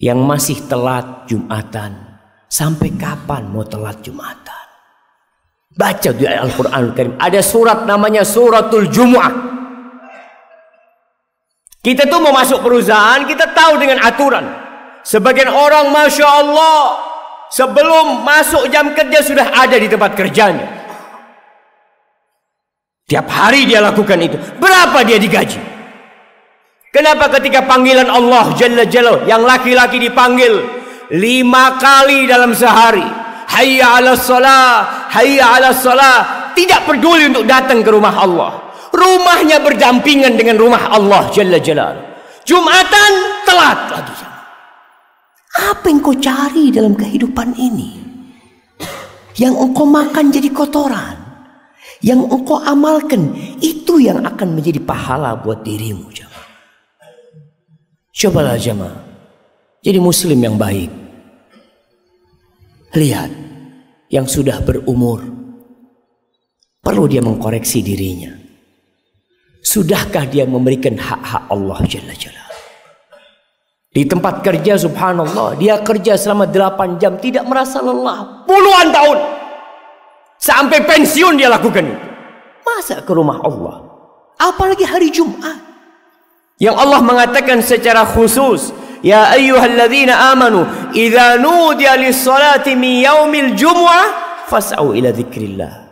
yang masih telat Jumatan. Sampai kapan mau telat Jumatan? Baca di Al-Quran Al-Karim. Ada surat namanya Suratul Jum'ah. Kita tuh mau masuk perusahaan, kita tahu dengan aturan. Sebagian orang, Masya Allah, sebelum masuk jam kerja sudah ada di tempat kerjanya. Tiap hari dia lakukan itu. Berapa dia digaji? Kenapa ketika panggilan Allah Jalla Jalla yang laki-laki dipanggil lima kali dalam sehari. Hayya ala salah, hayya ala salah. Tidak peduli untuk datang ke rumah Allah. Rumahnya berdampingan dengan rumah Allah Jalla Jalla. Jumatan telat lagi. Apa yang kau cari dalam kehidupan ini? Yang engkau makan jadi kotoran. Yang engkau amalkan. Itu yang akan menjadi pahala buat dirimu. Cobalah jemaah jadi muslim yang baik. Lihat yang sudah berumur perlu dia mengkoreksi dirinya. Sudahkah dia memberikan hak-hak Allah Jalla Jalla? Di tempat kerja subhanallah Dia kerja selama 8 jam Tidak merasa lelah Puluhan tahun Sampai pensiun dia lakukan itu Masa ke rumah Allah Apalagi hari Jumat yang Allah mengatakan secara khusus ya ayyuhalladzina amanu idza nudiya lis-salati min yaumil jumu'ah fas'au ila dzikrillah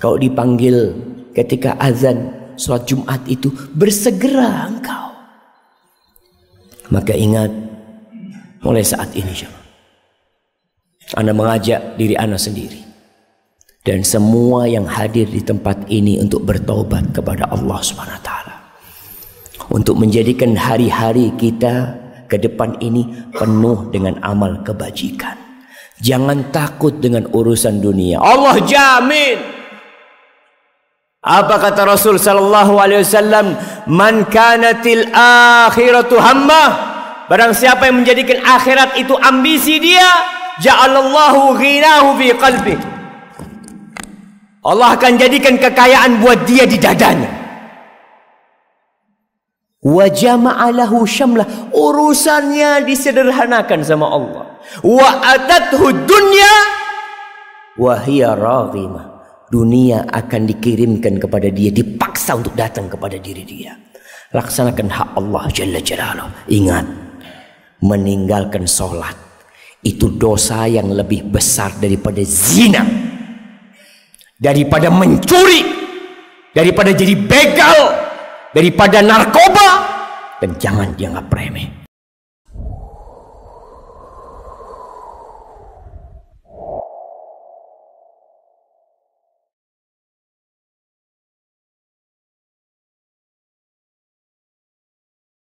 kau dipanggil ketika azan salat Jumat itu bersegera engkau maka ingat mulai saat ini jemaah anda mengajak diri anda sendiri dan semua yang hadir di tempat ini untuk bertobat kepada Allah Subhanahu wa taala untuk menjadikan hari-hari kita ke depan ini penuh dengan amal kebajikan. Jangan takut dengan urusan dunia. Allah jamin. Apa kata Rasul sallallahu alaihi wasallam, "Man kanatil akhiratu hamma" Barang siapa yang menjadikan akhirat itu ambisi dia, ja'alallahu ghinahu fi qalbi. Allah akan jadikan kekayaan buat dia di dadanya wa jama'a lahu syamlah urusannya disederhanakan sama Allah wa atat hudunya wa dunia akan dikirimkan kepada dia dipaksa untuk datang kepada diri dia laksanakan hak Allah jalla jalaluh ingat meninggalkan solat itu dosa yang lebih besar daripada zina daripada mencuri daripada jadi begal daripada narkoba dan jangan dianggap remeh.